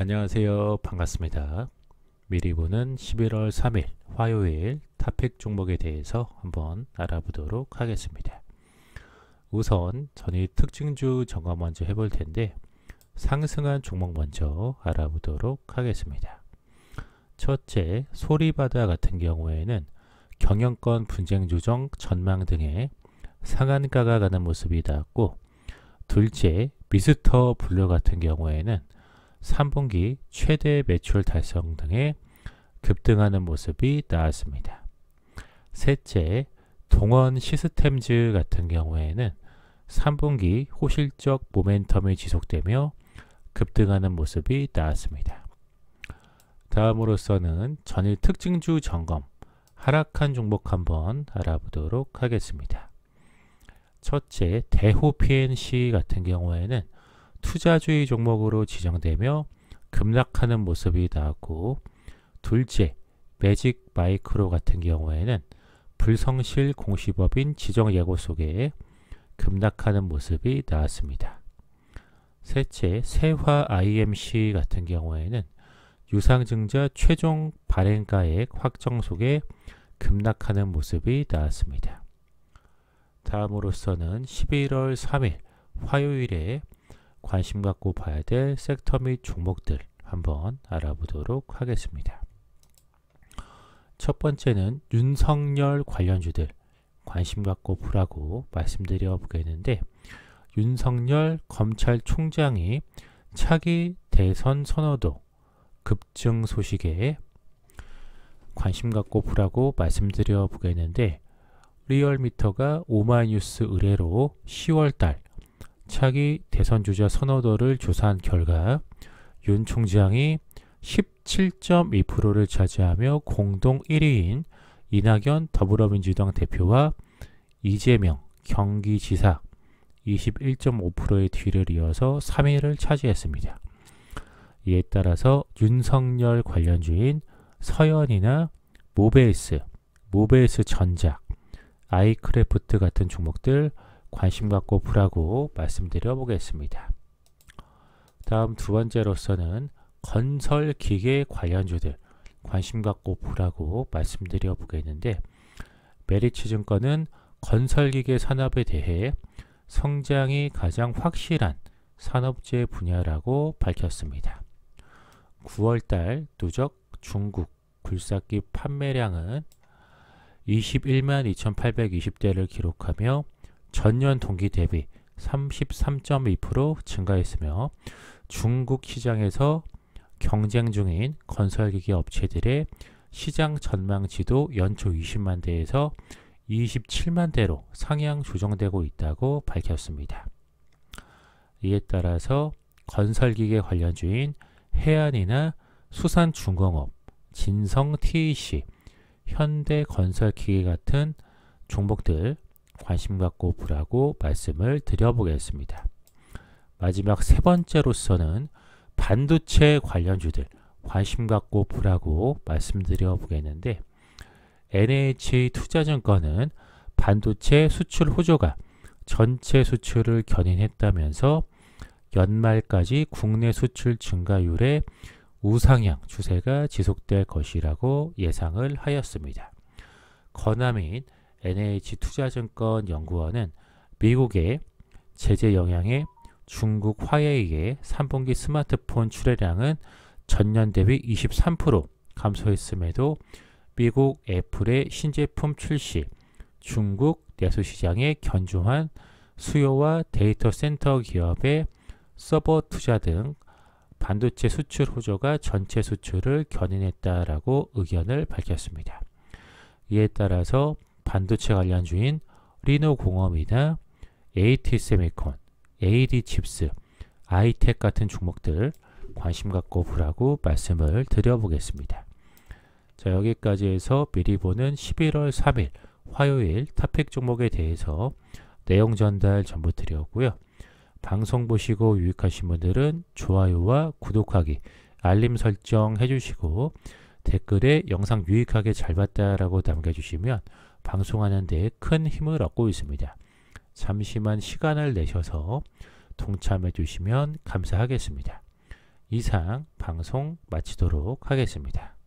안녕하세요. 반갑습니다. 미리 보는 11월 3일 화요일 탑픽 종목에 대해서 한번 알아보도록 하겠습니다. 우선 전일 특징주 점검 먼저 해볼 텐데 상승한 종목 먼저 알아보도록 하겠습니다. 첫째, 소리바다 같은 경우에는 경영권 분쟁 조정 전망 등의 상한가가 가는 모습이 나왔고 둘째, 미스터 블루 같은 경우에는 3분기 최대 매출 달성 등의 급등하는 모습이 나왔습니다. 셋째, 동원 시스템즈 같은 경우에는 3분기 호실적 모멘텀이 지속되며 급등하는 모습이 나왔습니다. 다음으로서는 전일 특징주 점검, 하락한 종목 한번 알아보도록 하겠습니다. 첫째, 대호 PNC 같은 경우에는 투자주의 종목으로 지정되며 급락하는 모습이 나왔고 둘째, 매직 마이크로 같은 경우에는 불성실 공시법인 지정 예고 속에 급락하는 모습이 나왔습니다. 셋째, 세화 IMC 같은 경우에는 유상증자 최종 발행가액 확정 속에 급락하는 모습이 나왔습니다. 다음으로서는 11월 3일 화요일에 관심 갖고 봐야 될 섹터 및 종목들 한번 알아보도록 하겠습니다. 첫 번째는 윤석열 관련주들 관심 갖고 보라고 말씀드려 보겠는데 윤석열 검찰총장이 차기 대선 선호도 급증 소식에 관심 갖고 보라고 말씀드려 보겠는데 리얼미터가 오마이뉴스 의뢰로 10월달 차기 대선 주자 선호도를 조사한 결과 윤 총장이 17.2%를 차지하며 공동 1위인 이낙연 더불어민주당 대표와 이재명 경기지사 21.5%의 뒤를 이어서 3위를 차지했습니다. 이에 따라서 윤석열 관련주인 서현이나 모베이스, 모베이스 전작, 아이크래프트 같은 종목들 관심 갖고 보라고 말씀드려 보겠습니다. 다음 두 번째로서는 건설 기계 관련주들 관심 갖고 보라고 말씀드려 보겠는데 메리츠 증권은 건설 기계 산업에 대해 성장이 가장 확실한 산업재 분야라고 밝혔습니다. 9월달 누적 중국 굴삭기 판매량은 21만 2,820대를 기록하며 전년 동기 대비 33.2% 증가했으며 중국 시장에서 경쟁 중인 건설기계 업체들의 시장 전망치도 연초 20만 대에서 27만 대로 상향 조정되고 있다고 밝혔습니다. 이에 따라서 건설기계 관련주인 해안이나 수산중공업, 진성 TEC, 현대건설기계 같은 종목들 관심 갖고 보라고 말씀을 드려보겠습니다. 마지막 세 번째로서는 반도체 관련주들 관심 갖고 보라고 말씀드려 보겠는데 NH 투자증권은 반도체 수출 호조가 전체 수출을 견인했다면서 연말까지 국내 수출 증가율의 우상향 추세가 지속될 것이라고 예상을 하였습니다. 건화 및 NH 투자증권 연구원은 미국의 제재 영향에 중국 화웨이의 3분기 스마트폰 출하량은 전년 대비 23% 감소했음에도 미국 애플의 신제품 출시, 중국 내수 시장의 견조한 수요와 데이터 센터 기업의 서버 투자 등 반도체 수출 호조가 전체 수출을 견인했다라고 의견을 밝혔습니다. 이에 따라서 반도체 관련주인 리노공업이나 AT 세미콘, AD 칩스, 아이텍 같은 종목들 관심 갖고 보라고 말씀을 드려보겠습니다. 자 여기까지 해서 미리 보는 11월 3일 화요일 탑픽 종목에 대해서 내용 전달 전부 드렸고요. 방송 보시고 유익하신 분들은 좋아요와 구독하기, 알림 설정 해주시고 댓글에 영상 유익하게 잘 봤다라고 남겨주시면 방송하는 데 큰 힘을 얻고 있습니다. 잠시만 시간을 내셔서 동참해 주시면 감사하겠습니다. 이상 방송 마치도록 하겠습니다.